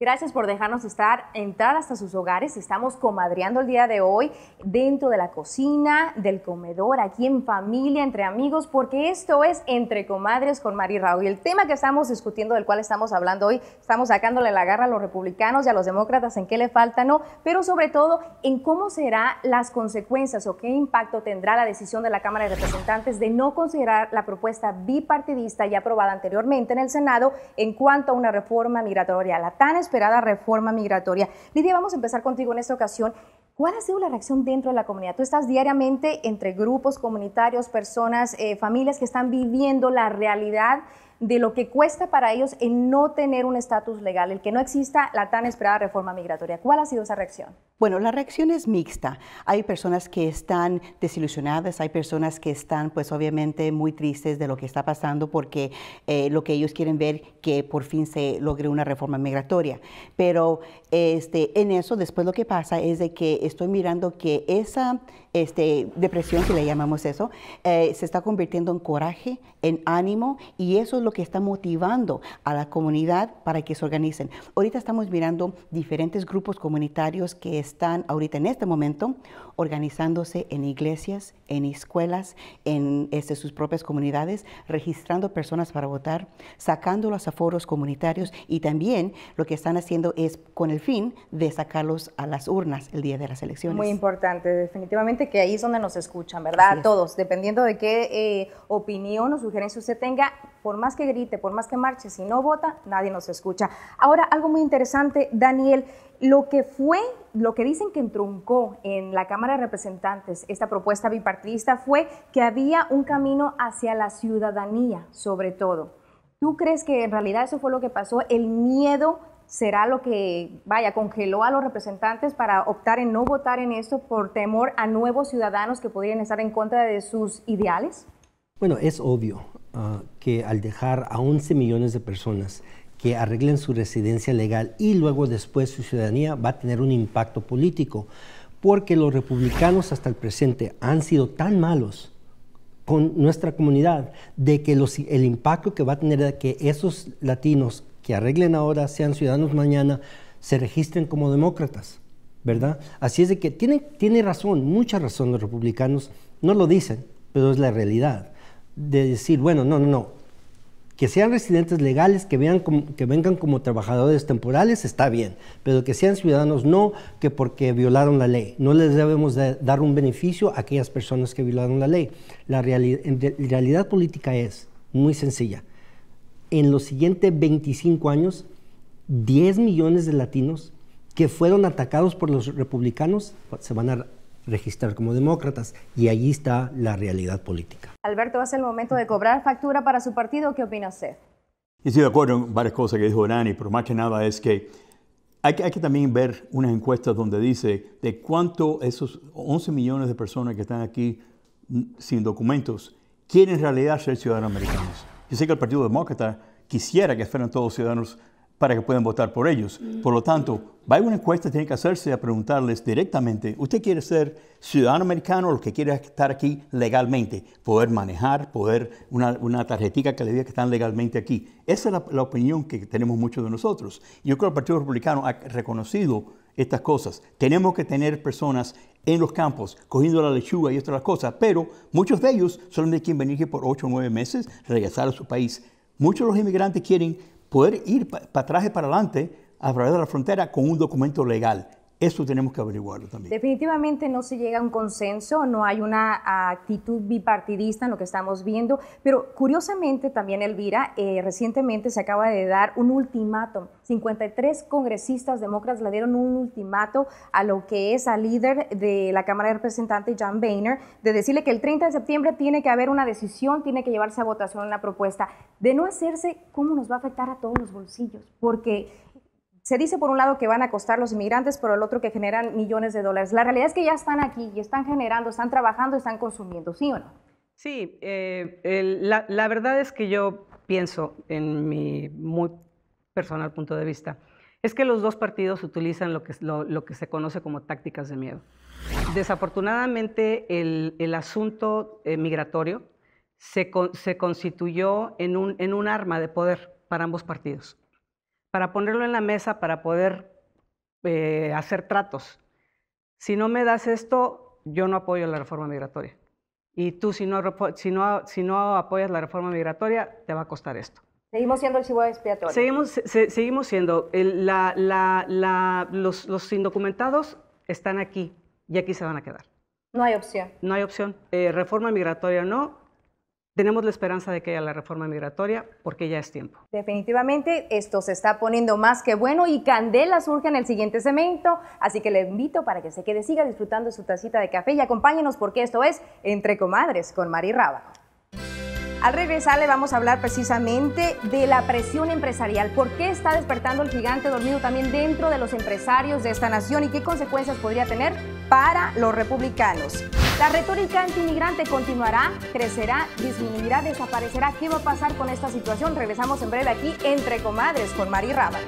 Gracias por dejarnos estar, entrar hasta sus hogares. Estamos comadreando el día de hoy dentro de la cocina, del comedor, aquí en familia, entre amigos, porque esto es Entre Comadres con María Raúl. Y el tema que estamos discutiendo, del cual estamos hablando hoy, estamos sacándole la garra a los republicanos y a los demócratas en qué le falta, no, pero sobre todo en cómo serán las consecuencias o qué impacto tendrá la decisión de la Cámara de Representantes de no considerar la propuesta bipartidista ya aprobada anteriormente en el Senado en cuanto a una reforma migratoria. La tan esperada reforma migratoria. Lidia, vamos a empezar contigo en esta ocasión. ¿Cuál ha sido la reacción dentro de la comunidad? Tú estás diariamente entre grupos comunitarios, personas, eh, familias que están viviendo la realidad de lo que cuesta para ellos el no tener un estatus legal, el que no exista la tan esperada reforma migratoria. ¿Cuál ha sido esa reacción? Bueno, la reacción es mixta. Hay personas que están desilusionadas, hay personas que están pues obviamente muy tristes de lo que está pasando porque eh, lo que ellos quieren ver que por fin se logre una reforma migratoria. Pero este, en eso después lo que pasa es de que estoy mirando que esa este, depresión, que le llamamos eso, eh, se está convirtiendo en coraje, en ánimo y eso es lo que está motivando a la comunidad para que se organicen. Ahorita estamos mirando diferentes grupos comunitarios que están están ahorita en este momento organizándose en iglesias, en escuelas, en este, sus propias comunidades, registrando personas para votar, sacando los aforos comunitarios y también lo que están haciendo es con el fin de sacarlos a las urnas el día de las elecciones. Muy importante, definitivamente que ahí es donde nos escuchan, ¿verdad? Todos, dependiendo de qué eh, opinión o sugerencia usted tenga, por más que grite, por más que marche, si no vota, nadie nos escucha. Ahora, algo muy interesante, Daniel, lo que fue lo que dicen que entroncó en la Cámara de Representantes esta propuesta bipartidista fue que había un camino hacia la ciudadanía, sobre todo. ¿Tú crees que en realidad eso fue lo que pasó? ¿El miedo será lo que, vaya, congeló a los representantes para optar en no votar en esto por temor a nuevos ciudadanos que podrían estar en contra de sus ideales? Bueno, es obvio ah, que al dejar a 11 millones de personas que arreglen su residencia legal y luego después su ciudadanía va a tener un impacto político, porque los republicanos hasta el presente han sido tan malos con nuestra comunidad de que los, el impacto que va a tener que esos latinos que arreglen ahora, sean ciudadanos mañana, se registren como demócratas, ¿verdad? Así es de que tiene, tiene razón, mucha razón los republicanos, no lo dicen, pero es la realidad, de decir, bueno, no, no, no, que sean residentes legales, que, vengan como trabajadores temporales, está bien, pero que sean ciudadanos no, que porque violaron la ley. No les debemos dar un beneficio a aquellas personas que violaron la ley. La realidad política es muy sencilla. En los siguientes 25 años, 10 millones de latinos que fueron atacados por los republicanos se van a registrar como demócratas y allí está la realidad política. Alberto, ser el momento de cobrar factura para su partido. ¿Qué opina usted? Yo estoy de acuerdo en varias cosas que dijo Nani, pero más que nada es que hay, que hay, que también ver unas encuestas donde dice de cuánto esos 11 millones de personas que están aquí mm, sin documentos quieren en realidad ser ciudadanos americanos. Yo sé que el Partido Demócrata quisiera que fueran todos ciudadanos americanos para que puedan votar por ellos. Mm. Por lo tanto, va a haber una encuesta, tiene que hacerse a preguntarles directamente, ¿usted quiere ser ciudadano americano o lo que quiere estar aquí legalmente? Poder manejar, poder una, una tarjetita que le diga que están legalmente aquí. Esa es la, opinión que tenemos muchos de nosotros. Yo creo que el Partido Republicano ha reconocido estas cosas. Tenemos que tener personas en los campos, cogiendo la lechuga y otras cosas, pero muchos de ellos solamente quieren venir aquí por 8 o 9 meses, regresar a su país. Muchos de los inmigrantes quieren poder ir para atrás y para adelante a través de la frontera con un documento legal. Eso tenemos que averiguarlo también. Definitivamente no se llega a un consenso, no hay una actitud bipartidista en lo que estamos viendo, pero curiosamente también, Elvira, eh, recientemente se acaba de dar un ultimátum. 53 congresistas demócratas le dieron un ultimátum a lo que es al líder de la Cámara de Representantes, John Boehner, de decirle que el 30 de septiembre tiene que haber una decisión, tiene que llevarse a votación la propuesta. De no hacerse, ¿cómo nos va a afectar a todos los bolsillos? Porque se dice por un lado que van a costar los inmigrantes, por el otro que generan millones de dólares. La realidad es que ya están aquí y están generando, están trabajando, están consumiendo, ¿sí o no? Sí, eh, la, verdad es que yo pienso, en mi muy personal punto de vista, es que los dos partidos utilizan lo que, se conoce como tácticas de miedo. Desafortunadamente, el, asunto eh, migratorio se, constituyó en un arma de poder para ambos partidos para ponerlo en la mesa, para poder eh, hacer tratos. Si no me das esto, yo no apoyo la reforma migratoria. Y tú, si no, si no, si no apoyas la reforma migratoria, te va a costar esto. Seguimos siendo el chivo expiatorio. Seguimos, seguimos siendo. la, los, indocumentados están aquí y aquí se van a quedar. No hay opción. No hay opción. Eh, reforma migratoria no, tenemos la esperanza de que haya la reforma migratoria porque ya es tiempo. Definitivamente esto se está poniendo más que bueno y Candela surge en el siguiente cemento, así que le invito para que se quede, siga disfrutando su tacita de café y acompáñenos porque esto es Entre Comadres con Mari Raba. Al regresar le vamos a hablar precisamente de la presión empresarial, por qué está despertando el gigante dormido también dentro de los empresarios de esta nación y qué consecuencias podría tener para los republicanos. La retórica antimigrante continuará, crecerá, disminuirá, desaparecerá. ¿Qué va a pasar con esta situación? Regresamos en breve aquí entre comadres con Mari Raba.